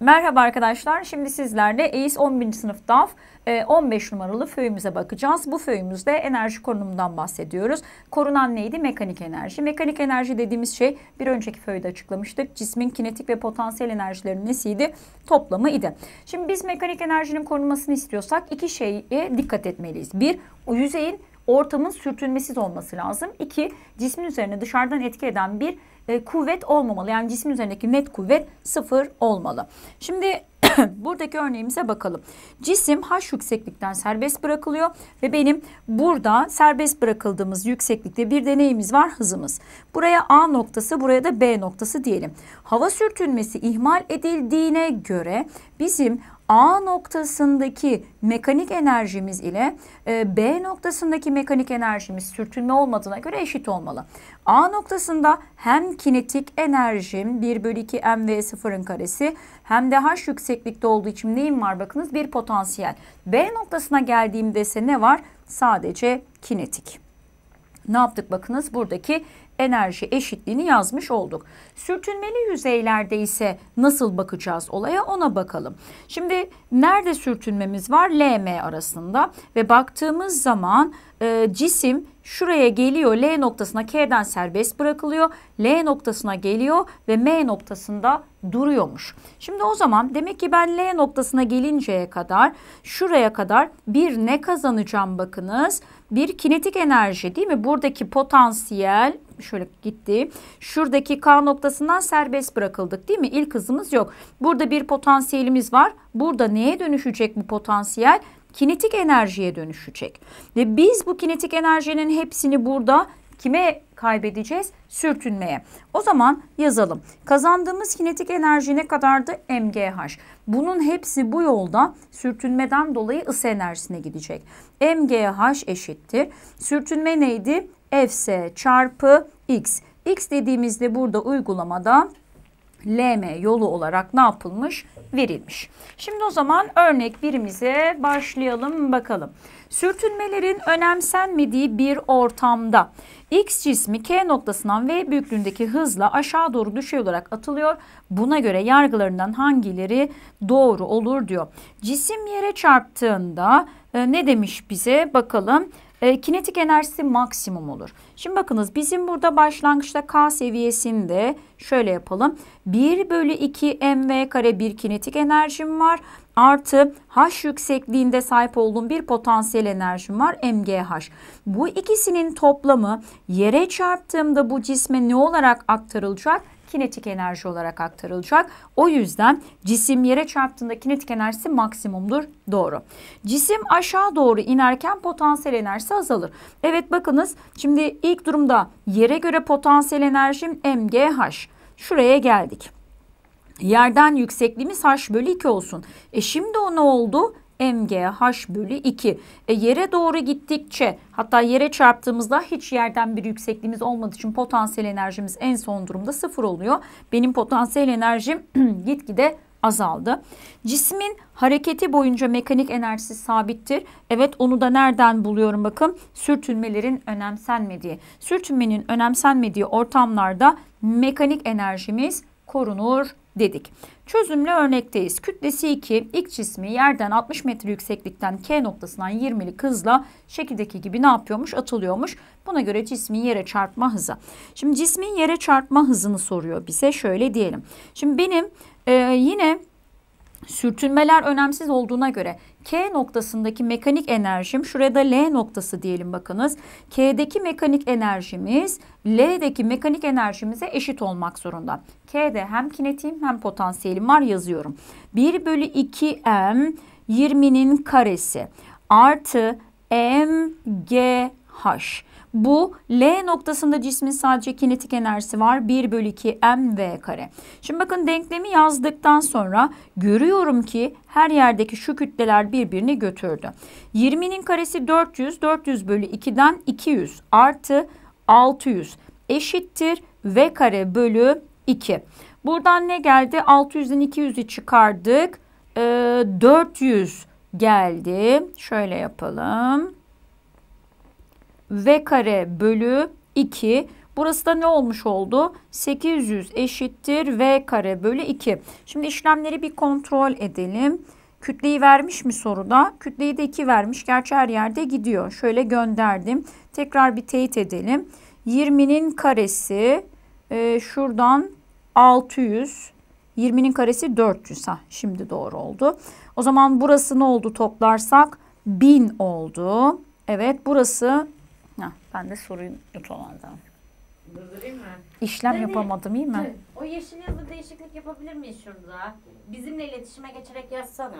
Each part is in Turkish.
Merhaba arkadaşlar. Şimdi sizlerle EİS 11. sınıf DAF 15 numaralı föyümüze bakacağız. Bu föyümüzde enerji konumundan bahsediyoruz. Korunan neydi? Mekanik enerji. Mekanik enerji dediğimiz şey bir önceki föyde açıklamıştık. Cismin kinetik ve potansiyel enerjilerinin nesiydi? Toplamı idi. Şimdi biz mekanik enerjinin korunmasını istiyorsak iki şeye dikkat etmeliyiz. Bir, o yüzeyin ortamın sürtünmesiz olması lazım. İki, cismin üzerine dışarıdan etki eden bir e, kuvvet olmamalı. Yani cismin üzerindeki net kuvvet sıfır olmalı. Şimdi buradaki örneğimize bakalım. Cisim h yükseklikten serbest bırakılıyor ve benim burada serbest bırakıldığımız yükseklikte bir deneyimiz var hızımız. Buraya A noktası buraya da B noktası diyelim. Hava sürtünmesi ihmal edildiğine göre bizim A noktasındaki mekanik enerjimiz ile e, B noktasındaki mekanik enerjimiz sürtünme olmadığına göre eşit olmalı. A noktasında hem kinetik enerjim 1 bölü 2 mv sıfırın karesi hem de h yükseklikte olduğu için neyim var bakınız bir potansiyel. B noktasına geldiğimde ise ne var? Sadece kinetik. Ne yaptık bakınız buradaki enerji eşitliğini yazmış olduk. Sürtünmeli yüzeylerde ise nasıl bakacağız olaya ona bakalım. Şimdi nerede sürtünmemiz var? LM arasında ve baktığımız zaman e, cisim şuraya geliyor L noktasına K'den serbest bırakılıyor. L noktasına geliyor ve M noktasında duruyormuş. Şimdi o zaman demek ki ben L noktasına gelinceye kadar şuraya kadar bir ne kazanacağım bakınız bir kinetik enerji değil mi? Buradaki potansiyel şöyle gitti. Şuradaki K noktasından serbest bırakıldık değil mi? İlk hızımız yok. Burada bir potansiyelimiz var. Burada neye dönüşecek bu potansiyel? Kinetik enerjiye dönüşecek. Ve biz bu kinetik enerjinin hepsini burada kime kaybedeceğiz? Sürtünmeye. O zaman yazalım. Kazandığımız kinetik enerji ne kadardı? MGH. Bunun hepsi bu yolda sürtünmeden dolayı ısı enerjisine gidecek. MGH eşittir. Sürtünme neydi? Fs çarpı x. X dediğimizde burada uygulamada LM yolu olarak ne yapılmış? Verilmiş. Şimdi o zaman örnek birimize başlayalım bakalım. Sürtünmelerin önemsenmediği bir ortamda X cismi K noktasından V büyüklüğündeki hızla aşağı doğru düşey olarak atılıyor. Buna göre yargılarından hangileri doğru olur diyor. Cisim yere çarptığında e, ne demiş bize bakalım. E, kinetik enerjisi maksimum olur. Şimdi bakınız bizim burada başlangıçta K seviyesinde şöyle yapalım. 1 bölü 2 mv kare bir kinetik enerjim var. Artı H yüksekliğinde sahip olduğum bir potansiyel enerjim var MGH. Bu ikisinin toplamı yere çarptığımda bu cisme ne olarak aktarılacak? kinetik enerji olarak aktarılacak. O yüzden cisim yere çarptığında kinetik enerjisi maksimumdur. Doğru. Cisim aşağı doğru inerken potansiyel enerjisi azalır. Evet bakınız şimdi ilk durumda yere göre potansiyel enerjim MGH. Şuraya geldik. Yerden yüksekliğimiz h bölü 2 olsun. E şimdi o ne oldu? MGH bölü 2. E, yere doğru gittikçe hatta yere çarptığımızda hiç yerden bir yüksekliğimiz olmadığı için potansiyel enerjimiz en son durumda sıfır oluyor. Benim potansiyel enerjim gitgide azaldı. Cismin hareketi boyunca mekanik enerjisi sabittir. Evet onu da nereden buluyorum bakın sürtünmelerin önemsenmediği. Sürtünmenin önemsenmediği ortamlarda mekanik enerjimiz korunur dedik. Çözümle örnekteyiz. Kütlesi 2, ilk cismi yerden 60 metre yükseklikten K noktasından 20'lik hızla şekildeki gibi ne yapıyormuş? Atılıyormuş. Buna göre cismin yere çarpma hızı. Şimdi cismin yere çarpma hızını soruyor bize. Şöyle diyelim. Şimdi benim e, yine Sürtünmeler önemsiz olduğuna göre K noktasındaki mekanik enerjim şurada L noktası diyelim bakınız. K'deki mekanik enerjimiz L'deki mekanik enerjimize eşit olmak zorunda. K'de hem kinetiğim hem potansiyelim var yazıyorum. 1 bölü 2 M 20'nin karesi artı m g h. Bu L noktasında cismin sadece kinetik enerjisi var. 1 bölü 2 mv kare. Şimdi bakın denklemi yazdıktan sonra görüyorum ki her yerdeki şu kütleler birbirini götürdü. 20'nin karesi 400. 400 bölü 2'den 200 artı 600 eşittir v kare bölü 2. Buradan ne geldi? 600'den 200'ü çıkardık. Ee, 400 geldi. Şöyle yapalım v kare bölü 2. Burası da ne olmuş oldu? 800 eşittir v kare bölü 2. Şimdi işlemleri bir kontrol edelim. Kütleyi vermiş mi soruda? Kütleyi de 2 vermiş. Gerçi her yerde gidiyor. Şöyle gönderdim. Tekrar bir teyit edelim. 20'nin karesi e, şuradan 600. 20'nin karesi 400. Ha, şimdi doğru oldu. O zaman burası ne oldu toplarsak? 1000 oldu. Evet burası Ha, ben de soruyu yutamadım. Durdurayım İşlem Dede, yapamadım iyi mi? O yeşil yazı değişiklik yapabilir miyiz şurada? Bizimle iletişime geçerek yazsana.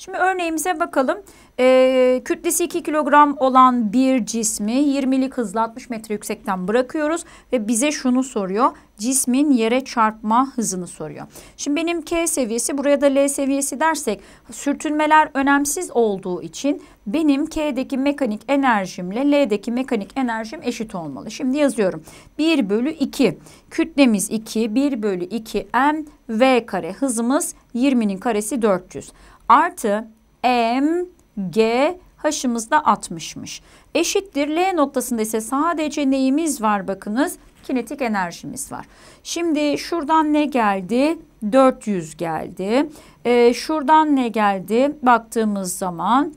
Şimdi örneğimize bakalım. E, kütlesi 2 kilogram olan bir cismi 20'lik hızla 60 metre yüksekten bırakıyoruz ve bize şunu soruyor. Cismin yere çarpma hızını soruyor. Şimdi benim K seviyesi buraya da L seviyesi dersek sürtünmeler önemsiz olduğu için benim K'deki mekanik enerjimle L'deki mekanik enerjim eşit olmalı. Şimdi yazıyorum. 1 bölü 2 kütlemiz 2 1 bölü 2 m v kare hızımız 20'nin karesi 400 artı e M, G, H'ımız da 60'mış. Eşittir L noktasında ise sadece neyimiz var bakınız? Kinetik enerjimiz var. Şimdi şuradan ne geldi? 400 geldi. Ee, şuradan ne geldi? Baktığımız zaman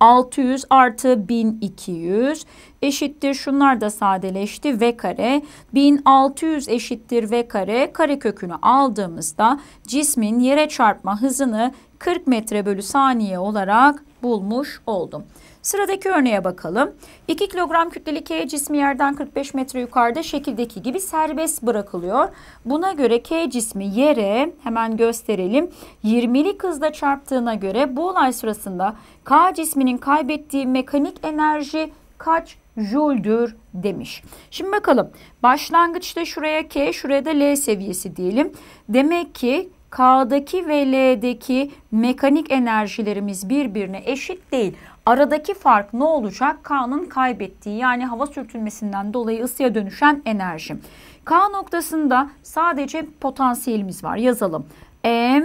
600 ee, artı 1200 eşittir şunlar da sadeleşti v kare 1600 eşittir v kare kare kökünü aldığımızda cismin yere çarpma hızını 40 metre bölü saniye olarak bulmuş oldum. Sıradaki örneğe bakalım. 2 kilogram kütleli K cismi yerden 45 metre yukarıda şekildeki gibi serbest bırakılıyor. Buna göre K cismi yere hemen gösterelim. 20'lik hızla çarptığına göre bu olay sırasında K cisminin kaybettiği mekanik enerji kaç jüldür demiş. Şimdi bakalım başlangıçta şuraya K şuraya da L seviyesi diyelim. Demek ki K'daki ve L'deki mekanik enerjilerimiz birbirine eşit değil. Aradaki fark ne olacak? K'nın kaybettiği yani hava sürtünmesinden dolayı ısıya dönüşen enerji. K noktasında sadece potansiyelimiz var. Yazalım. M,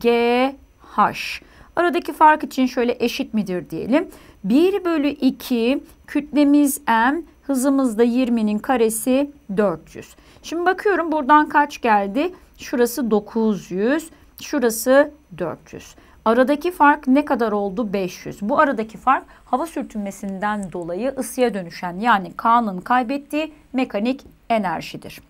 G, H. Aradaki fark için şöyle eşit midir diyelim. 1 bölü 2 kütlemiz M hızımız da 20'nin karesi 400. Şimdi bakıyorum buradan kaç geldi? Şurası 900, şurası 400. Aradaki fark ne kadar oldu? 500. Bu aradaki fark hava sürtünmesinden dolayı ısıya dönüşen yani Kaan'ın kaybettiği mekanik enerjidir.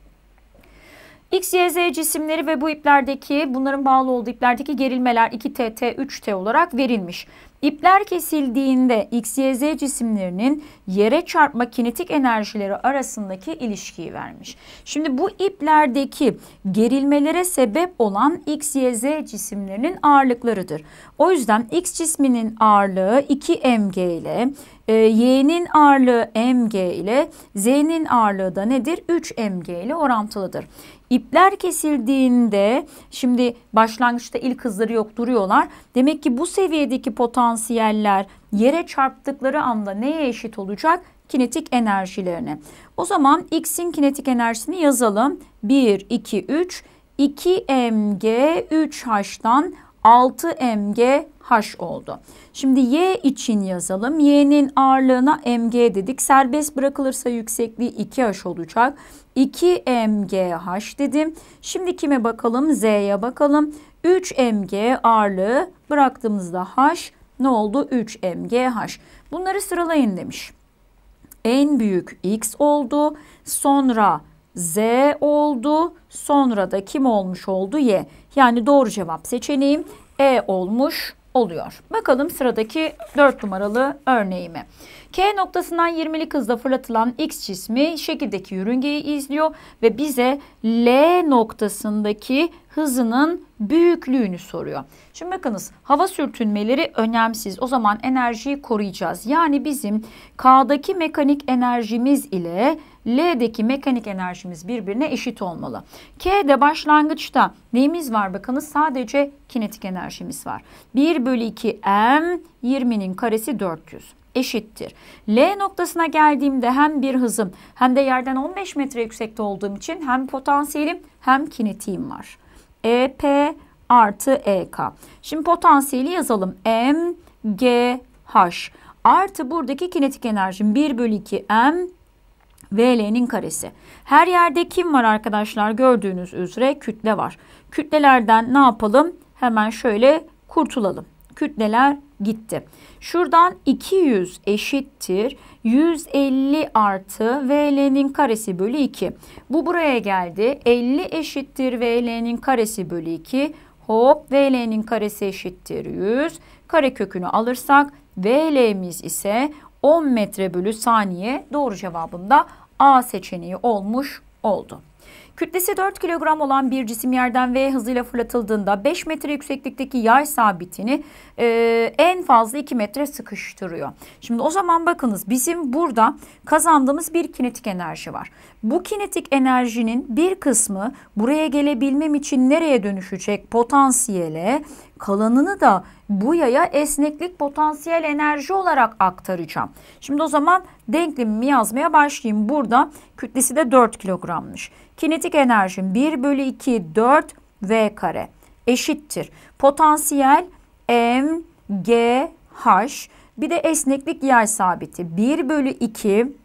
X, Y, Z cisimleri ve bu iplerdeki bunların bağlı olduğu iplerdeki gerilmeler 2T, T3T olarak verilmiş. İpler kesildiğinde X, Y, Z cisimlerinin yere çarpma kinetik enerjileri arasındaki ilişkiyi vermiş. Şimdi bu iplerdeki gerilmelere sebep olan X, Y, Z cisimlerinin ağırlıklarıdır. O yüzden X cisminin ağırlığı 2 mg ile e, Y'nin ağırlığı mg ile Z'nin ağırlığı da nedir? 3 mg ile orantılıdır. İpler kesildiğinde şimdi başlangıçta ilk hızları yok duruyorlar. Demek ki bu seviyedeki potansiyeller yere çarptıkları anda neye eşit olacak? Kinetik enerjilerine. O zaman x'in kinetik enerjisini yazalım. 1, 2, 3. 2mg 3h'tan 6MGH oldu. Şimdi Y için yazalım. Y'nin ağırlığına MG dedik. Serbest bırakılırsa yüksekliği 2H olacak. 2MGH dedim. Şimdi kime bakalım? Z'ye bakalım. 3MG ağırlığı bıraktığımızda H ne oldu? 3MGH. Bunları sıralayın demiş. En büyük X oldu. Sonra Z oldu. Sonra da kim olmuş oldu? Y. Yani doğru cevap seçeneğim E olmuş oluyor. Bakalım sıradaki 4 numaralı örneğime. K noktasından 20'lik hızla fırlatılan X cismi şekildeki yörüngeyi izliyor ve bize L noktasındaki hızının büyüklüğünü soruyor. Şimdi bakınız hava sürtünmeleri önemsiz. O zaman enerjiyi koruyacağız. Yani bizim K'daki mekanik enerjimiz ile L'deki mekanik enerjimiz birbirine eşit olmalı. K'de başlangıçta neyimiz var bakınız sadece kinetik enerjimiz var. 1 bölü 2 M 20'nin karesi 400 eşittir. L noktasına geldiğimde hem bir hızım hem de yerden 15 metre yüksekte olduğum için hem potansiyelim hem kinetiğim var. EP artı EK. Şimdi potansiyeli yazalım. M, H. Artı buradaki kinetik enerjim 1 bölü 2 M VL'nin karesi. Her yerde kim var arkadaşlar? Gördüğünüz üzere kütle var. Kütlelerden ne yapalım? Hemen şöyle kurtulalım. Kütleler gitti. Şuradan 200 eşittir 150 artı VL'nin karesi bölü 2. Bu buraya geldi. 50 eşittir VL'nin karesi bölü 2. Hop VL'nin karesi eşittir 100. Kare kökünü alırsak VL'miz ise 10 metre bölü saniye doğru cevabında A seçeneği olmuş oldu. Kütlesi 4 kilogram olan bir cisim yerden V hızıyla fırlatıldığında 5 metre yükseklikteki yay sabitini e, en fazla 2 metre sıkıştırıyor. Şimdi o zaman bakınız bizim burada kazandığımız bir kinetik enerji var. Bu kinetik enerjinin bir kısmı buraya gelebilmem için nereye dönüşecek? Potansiyele, kalanını da bu yaya esneklik potansiyel enerji olarak aktaracağım. Şimdi o zaman denklemimi yazmaya başlayayım. Burada kütlesi de 4 kilogrammış. Kinetik enerjim 1 bölü 2 4 V kare eşittir. Potansiyel M G H bir de esneklik yay sabiti 1 bölü 2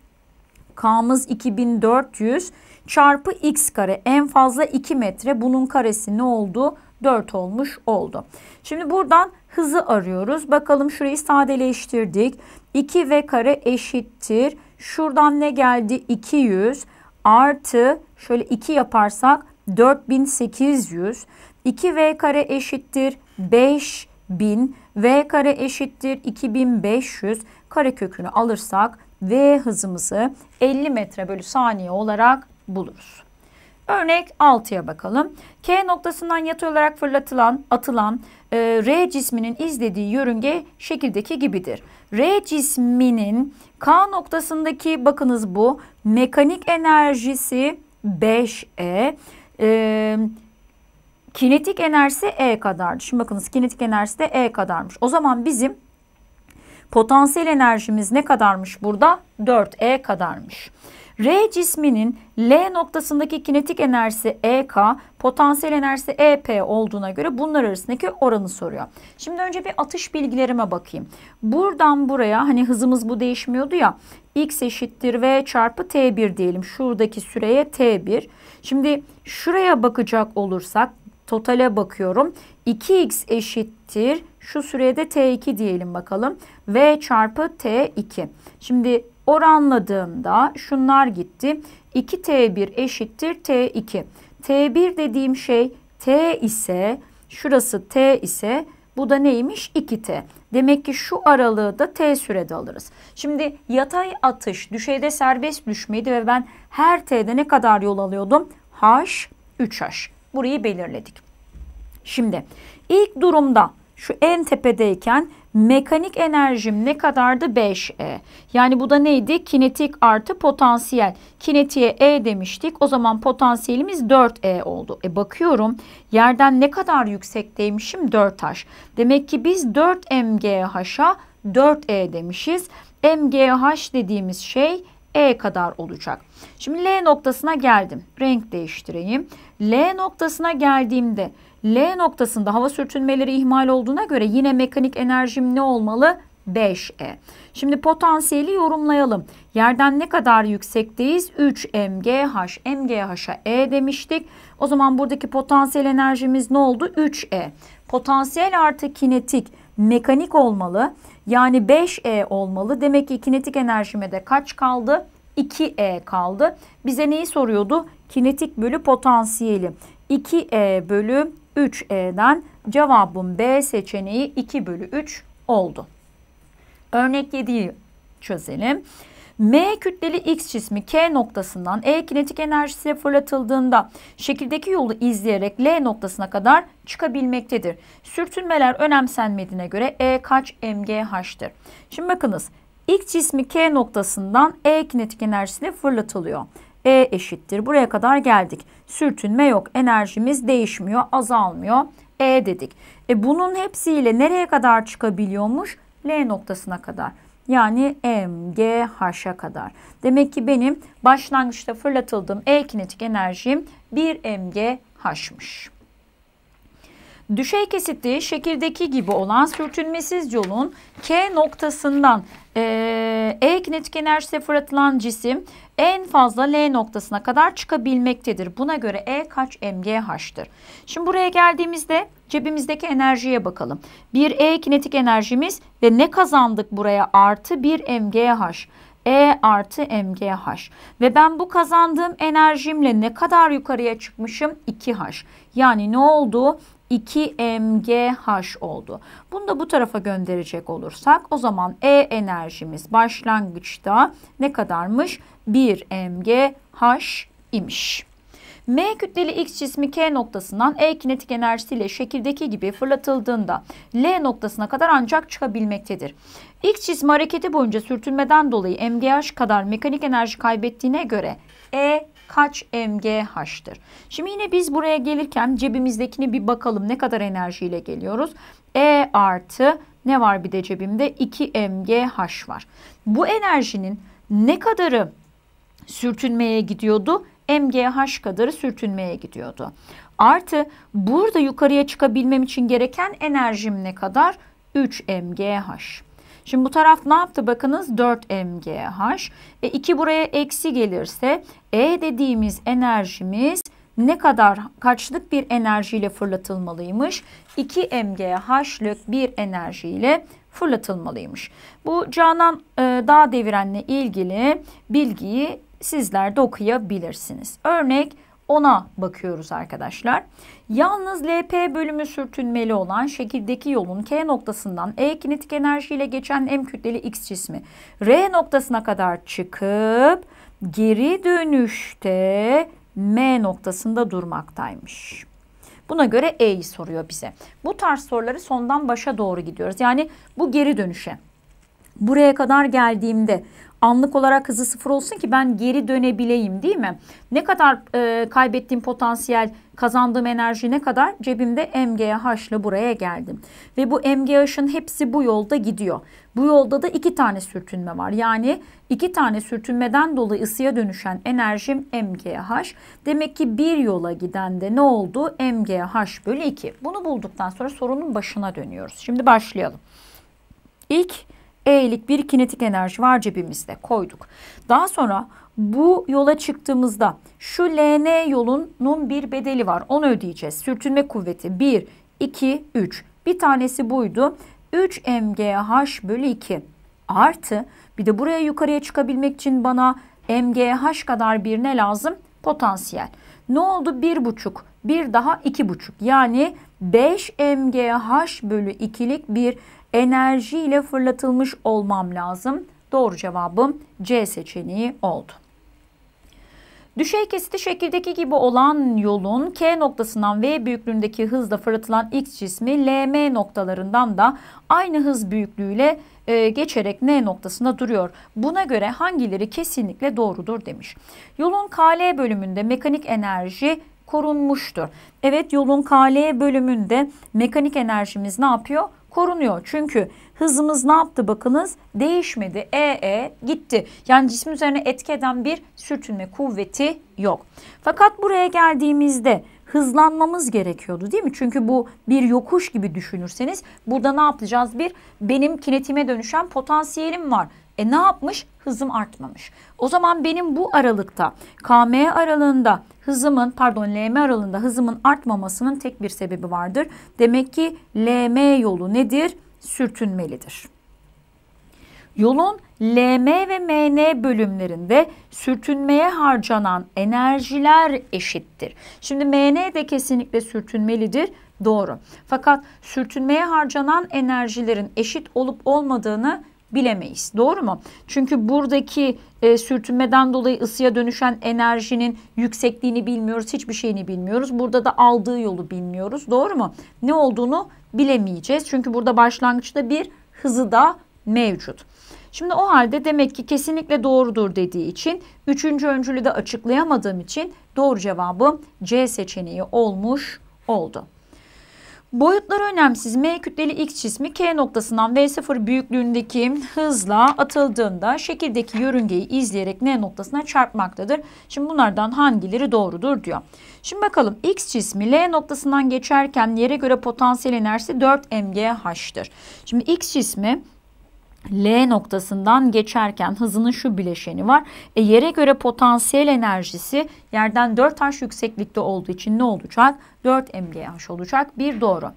K'mız 2400 çarpı x kare en fazla 2 metre bunun karesi ne oldu? 4 olmuş oldu. Şimdi buradan hızı arıyoruz. Bakalım şurayı sadeleştirdik. 2 v kare eşittir. Şuradan ne geldi? 200 artı şöyle 2 yaparsak 4800. 2 v kare eşittir 5000. v kare eşittir 2500. Kare kökünü alırsak V hızımızı 50 metre bölü saniye olarak buluruz. Örnek 6'ya bakalım. K noktasından yatay olarak fırlatılan, atılan e, R cisminin izlediği yörünge şekildeki gibidir. R cisminin K noktasındaki bakınız bu mekanik enerjisi 5E, e, kinetik enerjisi E kadardı. Şimdi bakınız kinetik enerjisi de E kadarmış. O zaman bizim Potansiyel enerjimiz ne kadarmış burada? 4E kadarmış. R cisminin L noktasındaki kinetik enerjisi EK, potansiyel enerjisi EP olduğuna göre bunlar arasındaki oranı soruyor. Şimdi önce bir atış bilgilerime bakayım. Buradan buraya hani hızımız bu değişmiyordu ya. X eşittir V çarpı T1 diyelim. Şuradaki süreye T1. Şimdi şuraya bakacak olursak totale bakıyorum. 2X eşittir şu süreye de T2 diyelim bakalım. V çarpı T2. Şimdi oranladığımda şunlar gitti. 2T1 eşittir T2. T1 dediğim şey T ise şurası T ise bu da neymiş? 2T. Demek ki şu aralığı da T sürede alırız. Şimdi yatay atış düşeyde serbest düşmeydi ve ben her T'de ne kadar yol alıyordum? H, 3H. Burayı belirledik. Şimdi ilk durumda şu en tepedeyken mekanik enerjim ne kadardı? 5E. Yani bu da neydi? Kinetik artı potansiyel. Kinetiğe E demiştik. O zaman potansiyelimiz 4E oldu. E bakıyorum yerden ne kadar yüksekteymişim? 4H. Demek ki biz 4MGH'a 4E demişiz. MGH dediğimiz şey e kadar olacak. Şimdi L noktasına geldim. Renk değiştireyim. L noktasına geldiğimde L noktasında hava sürtünmeleri ihmal olduğuna göre yine mekanik enerjim ne olmalı? 5E. Şimdi potansiyeli yorumlayalım. Yerden ne kadar yüksekteyiz? 3 MGH. MGH'a E demiştik. O zaman buradaki potansiyel enerjimiz ne oldu? 3E. Potansiyel artı kinetik mekanik olmalı. Yani 5E olmalı. Demek ki kinetik enerjime de kaç kaldı? 2E kaldı. Bize neyi soruyordu? Kinetik bölü potansiyeli. 2E bölü 3E'den cevabım B seçeneği 2 bölü 3 oldu. Örnek 7'yi çözelim. M kütleli X cismi K noktasından E kinetik enerjisiyle fırlatıldığında şekildeki yolu izleyerek L noktasına kadar çıkabilmektedir. Sürtünmeler önemsenmediğine göre E kaç MGH'tir. Şimdi bakınız X cismi K noktasından E kinetik enerjisiyle fırlatılıyor. E eşittir. Buraya kadar geldik. Sürtünme yok. Enerjimiz değişmiyor, azalmıyor. E dedik. E bunun hepsiyle nereye kadar çıkabiliyormuş? L noktasına kadar. Yani MGH'a kadar. Demek ki benim başlangıçta fırlatıldığım E kinetik enerjim 1 MGH'mış düşey kesitliği şekildeki gibi olan sürtünmesiz yolun K noktasından e, E kinetik enerjisi fırlatılan cisim en fazla L noktasına kadar çıkabilmektedir. Buna göre E kaç MGH'tır? Şimdi buraya geldiğimizde cebimizdeki enerjiye bakalım. Bir E kinetik enerjimiz ve ne kazandık buraya? Artı 1 MGH. E artı MGH ve ben bu kazandığım enerjimle ne kadar yukarıya çıkmışım? 2H. Yani ne oldu? 2MGH oldu. Bunu da bu tarafa gönderecek olursak o zaman E enerjimiz başlangıçta ne kadarmış? 1MGH imiş. M kütleli X cismi K noktasından E kinetik enerjisiyle şekildeki gibi fırlatıldığında L noktasına kadar ancak çıkabilmektedir. X cismi hareketi boyunca sürtünmeden dolayı MGH kadar mekanik enerji kaybettiğine göre E kaç MGH'tır? Şimdi yine biz buraya gelirken cebimizdekini bir bakalım ne kadar enerjiyle geliyoruz. E artı ne var bir de cebimde? 2 MGH var. Bu enerjinin ne kadarı sürtünmeye gidiyordu? MGH kadarı sürtünmeye gidiyordu. Artı burada yukarıya çıkabilmem için gereken enerjim ne kadar? 3 MGH. Şimdi bu taraf ne yaptı? Bakınız 4 MGH. E 2 buraya eksi gelirse E dediğimiz enerjimiz ne kadar kaçlık bir enerjiyle fırlatılmalıymış? 2 MGH'lık bir enerjiyle fırlatılmalıymış. Bu Canan e, Dağ Deviren'le ilgili bilgiyi sizler de okuyabilirsiniz. Örnek ona bakıyoruz arkadaşlar. Yalnız LP bölümü sürtünmeli olan şekildeki yolun K noktasından E kinetik enerjiyle geçen M kütleli X cismi R noktasına kadar çıkıp geri dönüşte M noktasında durmaktaymış. Buna göre E'yi soruyor bize. Bu tarz soruları sondan başa doğru gidiyoruz. Yani bu geri dönüşe. Buraya kadar geldiğimde anlık olarak hızı sıfır olsun ki ben geri dönebileyim değil mi? Ne kadar e, kaybettiğim potansiyel kazandığım enerji ne kadar? Cebimde MGH ile buraya geldim. Ve bu MGH'ın hepsi bu yolda gidiyor. Bu yolda da iki tane sürtünme var. Yani iki tane sürtünmeden dolayı ısıya dönüşen enerjim MGH. Demek ki bir yola giden de ne oldu? MGH bölü 2. Bunu bulduktan sonra sorunun başına dönüyoruz. Şimdi başlayalım. İlk E'lik bir kinetik enerji var cebimizde koyduk. Daha sonra bu yola çıktığımızda şu LN yolunun bir bedeli var. Onu ödeyeceğiz. Sürtünme kuvveti 1, 2, 3. Bir tanesi buydu. 3 MGH bölü 2 artı bir de buraya yukarıya çıkabilmek için bana MGH kadar bir ne lazım? Potansiyel. Ne oldu? 1,5. Bir daha 2,5. Yani 5 MGH bölü 2'lik bir Enerjiyle fırlatılmış olmam lazım. Doğru cevabım C seçeneği oldu. Düşey kesiti şekildeki gibi olan yolun K noktasından V büyüklüğündeki hızla fırlatılan X cismi LM noktalarından da aynı hız büyüklüğüyle e, geçerek N noktasında duruyor. Buna göre hangileri kesinlikle doğrudur demiş. Yolun KL bölümünde mekanik enerji korunmuştur. Evet yolun KL bölümünde mekanik enerjimiz ne yapıyor? korunuyor. Çünkü hızımız ne yaptı bakınız değişmedi. E e gitti. Yani cismin üzerine etki eden bir sürtünme kuvveti yok. Fakat buraya geldiğimizde hızlanmamız gerekiyordu değil mi? Çünkü bu bir yokuş gibi düşünürseniz burada ne yapacağız? Bir benim kinetime dönüşen potansiyelim var. E ne yapmış? Hızım artmamış. O zaman benim bu aralıkta KM aralığında hızımın pardon LM aralığında hızımın artmamasının tek bir sebebi vardır. Demek ki LM yolu nedir? Sürtünmelidir. Yolun LM ve MN bölümlerinde sürtünmeye harcanan enerjiler eşittir. Şimdi MN de kesinlikle sürtünmelidir. Doğru. Fakat sürtünmeye harcanan enerjilerin eşit olup olmadığını bilemeyiz. Doğru mu? Çünkü buradaki e, sürtünmeden dolayı ısıya dönüşen enerjinin yüksekliğini bilmiyoruz. Hiçbir şeyini bilmiyoruz. Burada da aldığı yolu bilmiyoruz. Doğru mu? Ne olduğunu bilemeyeceğiz. Çünkü burada başlangıçta bir hızı da mevcut. Şimdi o halde demek ki kesinlikle doğrudur dediği için üçüncü öncülü de açıklayamadığım için doğru cevabım C seçeneği olmuş oldu. Boyutları önemsiz. M kütleli X cismi K noktasından V0 büyüklüğündeki hızla atıldığında şekildeki yörüngeyi izleyerek N noktasına çarpmaktadır. Şimdi bunlardan hangileri doğrudur diyor. Şimdi bakalım X cismi L noktasından geçerken yere göre potansiyel enerjisi 4 MGH'tır. Şimdi X cismi L noktasından geçerken hızının şu bileşeni var. E yere göre potansiyel enerjisi yerden 4H yükseklikte olduğu için ne olacak? 4 mgh olacak. Bir doğru.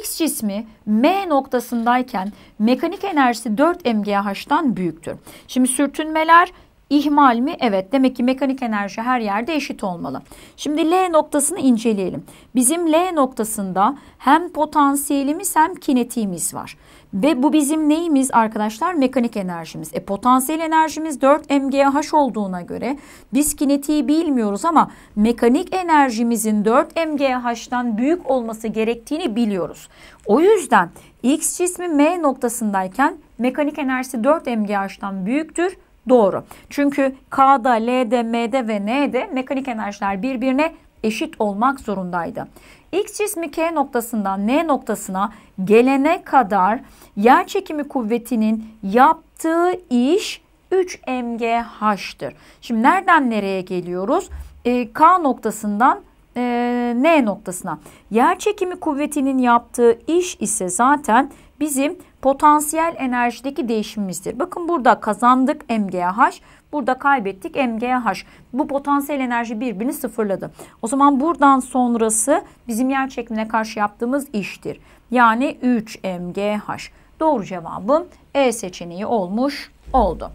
X cismi M noktasındayken mekanik enerjisi 4 mgh'dan büyüktür. Şimdi sürtünmeler ihmal mi? Evet. Demek ki mekanik enerji her yerde eşit olmalı. Şimdi L noktasını inceleyelim. Bizim L noktasında hem potansiyelimiz hem kinetiğimiz var. Ve bu bizim neyimiz arkadaşlar? Mekanik enerjimiz. E potansiyel enerjimiz 4 MGH olduğuna göre biz kinetiği bilmiyoruz ama mekanik enerjimizin 4 MGH'dan büyük olması gerektiğini biliyoruz. O yüzden X cismi M noktasındayken mekanik enerjisi 4 MGH'dan büyüktür. Doğru. Çünkü K'da, L'de, M'de ve N'de mekanik enerjiler birbirine eşit olmak zorundaydı. X cismi K noktasından N noktasına gelene kadar yer çekimi kuvvetinin yaptığı iş 3 mgh'tır. Şimdi nereden nereye geliyoruz? E, K noktasından e, N noktasına. Yer çekimi kuvvetinin yaptığı iş ise zaten bizim potansiyel enerjideki değişimimizdir. Bakın burada kazandık mgh Burada kaybettik MGH. Bu potansiyel enerji birbirini sıfırladı. O zaman buradan sonrası bizim yer çekimine karşı yaptığımız iştir. Yani 3 MGH. Doğru cevabım E seçeneği olmuş oldu.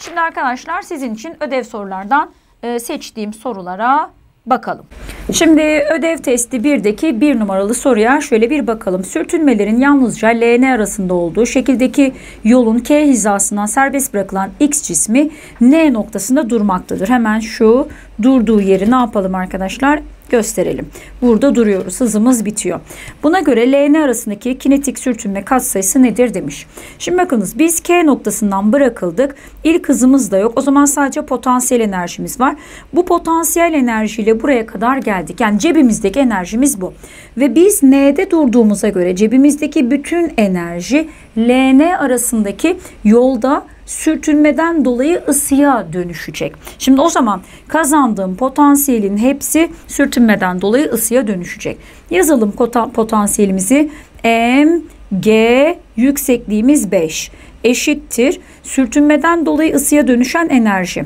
Şimdi arkadaşlar sizin için ödev sorulardan e, seçtiğim sorulara bakalım. Şimdi ödev testi 1'deki 1 numaralı soruya şöyle bir bakalım. Sürtünmelerin yalnızca LN arasında olduğu şekildeki yolun K hizasından serbest bırakılan X cismi N noktasında durmaktadır. Hemen şu durduğu yeri ne yapalım arkadaşlar? gösterelim. Burada duruyoruz. Hızımız bitiyor. Buna göre LN arasındaki kinetik sürtünme katsayısı nedir demiş. Şimdi bakınız biz K noktasından bırakıldık. İlk hızımız da yok. O zaman sadece potansiyel enerjimiz var. Bu potansiyel enerjiyle buraya kadar geldik. Yani cebimizdeki enerjimiz bu. Ve biz N'de durduğumuza göre cebimizdeki bütün enerji LN arasındaki yolda sürtünmeden dolayı ısıya dönüşecek. Şimdi o zaman kazandığım potansiyelin hepsi sürtünmeden dolayı ısıya dönüşecek. Yazalım potansiyelimizi M G yüksekliğimiz 5 eşittir sürtünmeden dolayı ısıya dönüşen enerji.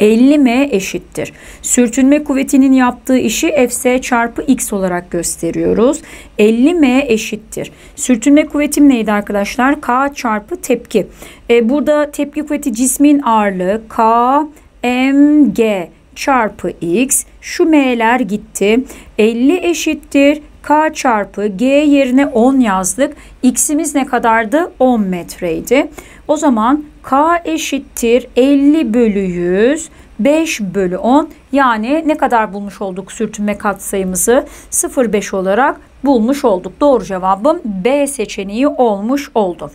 50M eşittir. Sürtünme kuvvetinin yaptığı işi Fs çarpı X olarak gösteriyoruz. 50M eşittir. Sürtünme kuvvetim neydi arkadaşlar? K çarpı tepki. E, burada tepki kuvveti cismin ağırlığı K, M, G çarpı X. Şu M'ler gitti. 50 eşittir. K çarpı G yerine 10 yazdık. X'imiz ne kadardı? 10 metreydi. O zaman K eşittir 50 bölü 100 5 bölü 10 yani ne kadar bulmuş olduk sürtünme katsayımızı 0,5 olarak bulmuş olduk. Doğru cevabım B seçeneği olmuş oldu.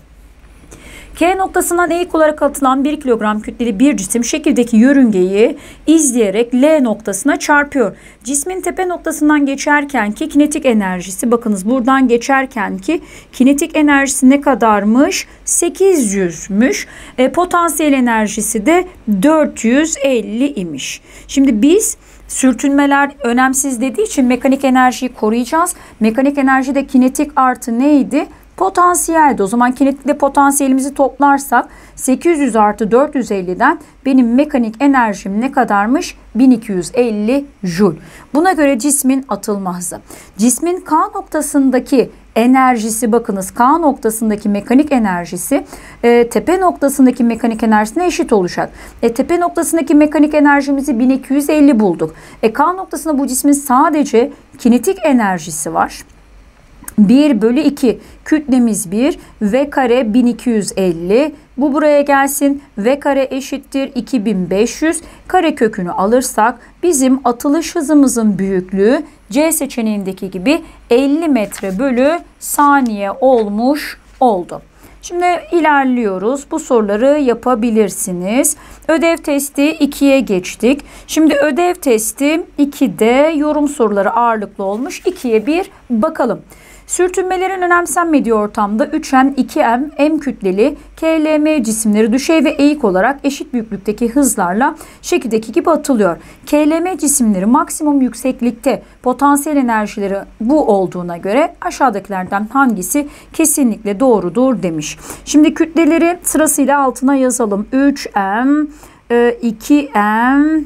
K noktasından eğik olarak atılan 1 kilogram kütleli bir cisim şekildeki yörüngeyi izleyerek L noktasına çarpıyor. Cismin tepe noktasından geçerken ki kinetik enerjisi bakınız buradan geçerken ki kinetik enerjisi ne kadarmış? 800'müş. E, potansiyel enerjisi de 450 imiş. Şimdi biz sürtünmeler önemsiz dediği için mekanik enerjiyi koruyacağız. Mekanik enerji de kinetik artı neydi? potansiyeldi. O zaman kinetikle potansiyelimizi toplarsak 800 artı 450'den benim mekanik enerjim ne kadarmış? 1250 jül. Buna göre cismin atılma hızı. Cismin K noktasındaki enerjisi bakınız K noktasındaki mekanik enerjisi e, tepe noktasındaki mekanik enerjisine eşit olacak. E, tepe noktasındaki mekanik enerjimizi 1250 bulduk. E, K noktasında bu cismin sadece kinetik enerjisi var. 1 bölü 2 kütlemiz 1 v kare 1250 bu buraya gelsin v kare eşittir 2500 kare kökünü alırsak bizim atılış hızımızın büyüklüğü C seçeneğindeki gibi 50 metre bölü saniye olmuş oldu. Şimdi ilerliyoruz. Bu soruları yapabilirsiniz. Ödev testi 2'ye geçtik. Şimdi ödev testi 2'de yorum soruları ağırlıklı olmuş. 2'ye 1 bakalım. Sürtünmelerin önemsenmediği ortamda 3M, 2M, M kütleli KLM cisimleri düşey ve eğik olarak eşit büyüklükteki hızlarla şekildeki gibi atılıyor. KLM cisimleri maksimum yükseklikte potansiyel enerjileri bu olduğuna göre aşağıdakilerden hangisi kesinlikle doğrudur demiş. Şimdi kütleleri sırasıyla altına yazalım. 3M, 2M, e,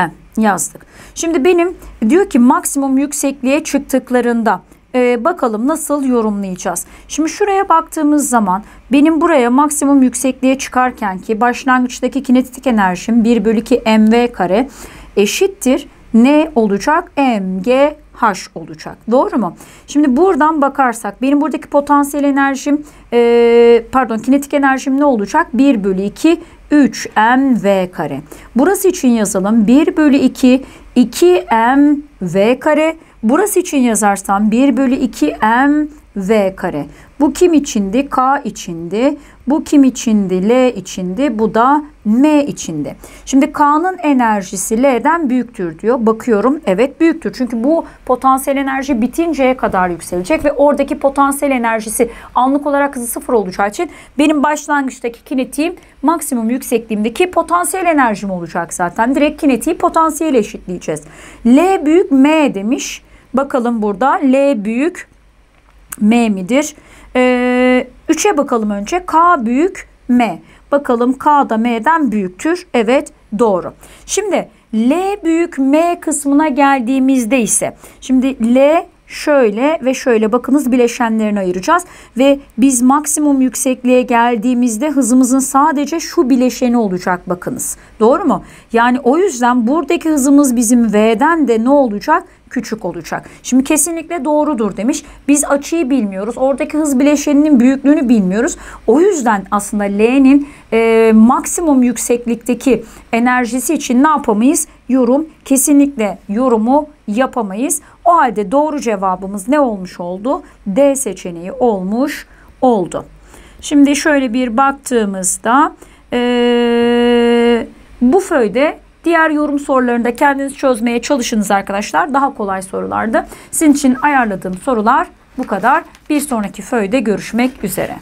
M yazdık. Şimdi benim diyor ki maksimum yüksekliğe çıktıklarında e, bakalım nasıl yorumlayacağız. Şimdi şuraya baktığımız zaman benim buraya maksimum yüksekliğe çıkarken ki başlangıçtaki kinetik enerjim 1 bölü 2 mv kare eşittir. Ne olacak? mg H olacak. Doğru mu? Şimdi buradan bakarsak benim buradaki potansiyel enerjim e, pardon kinetik enerjim ne olacak? 1 bölü 2 3 mv kare. Burası için yazalım. 1 bölü 2 2 mv kare Burası için yazarsam 1 bölü 2 m v kare. Bu kim içindi? K içindi. Bu kim içindi? L içindi. Bu da M içindi. Şimdi K'nın enerjisi L'den büyüktür diyor. Bakıyorum evet büyüktür. Çünkü bu potansiyel enerji bitinceye kadar yükselecek ve oradaki potansiyel enerjisi anlık olarak hızı sıfır olacağı için benim başlangıçtaki kinetiğim maksimum yüksekliğimdeki potansiyel enerjim olacak zaten. Direkt kinetiği potansiyel eşitleyeceğiz. L büyük M demiş. Bakalım burada L büyük M midir? 3'e ee, bakalım önce. K büyük M. Bakalım K da M'den büyüktür. Evet doğru. Şimdi L büyük M kısmına geldiğimizde ise şimdi L şöyle ve şöyle bakınız bileşenlerini ayıracağız ve biz maksimum yüksekliğe geldiğimizde hızımızın sadece şu bileşeni olacak bakınız. Doğru mu? Yani o yüzden buradaki hızımız bizim V'den de ne olacak? küçük olacak. Şimdi kesinlikle doğrudur demiş. Biz açıyı bilmiyoruz. Oradaki hız bileşeninin büyüklüğünü bilmiyoruz. O yüzden aslında L'nin e, maksimum yükseklikteki enerjisi için ne yapamayız? Yorum kesinlikle yorumu yapamayız. O halde doğru cevabımız ne olmuş oldu? D seçeneği olmuş oldu. Şimdi şöyle bir baktığımızda e, bu föyde Diğer yorum sorularında kendiniz çözmeye çalışınız arkadaşlar. Daha kolay sorulardı. Sizin için ayarladığım sorular bu kadar. Bir sonraki föyde görüşmek üzere.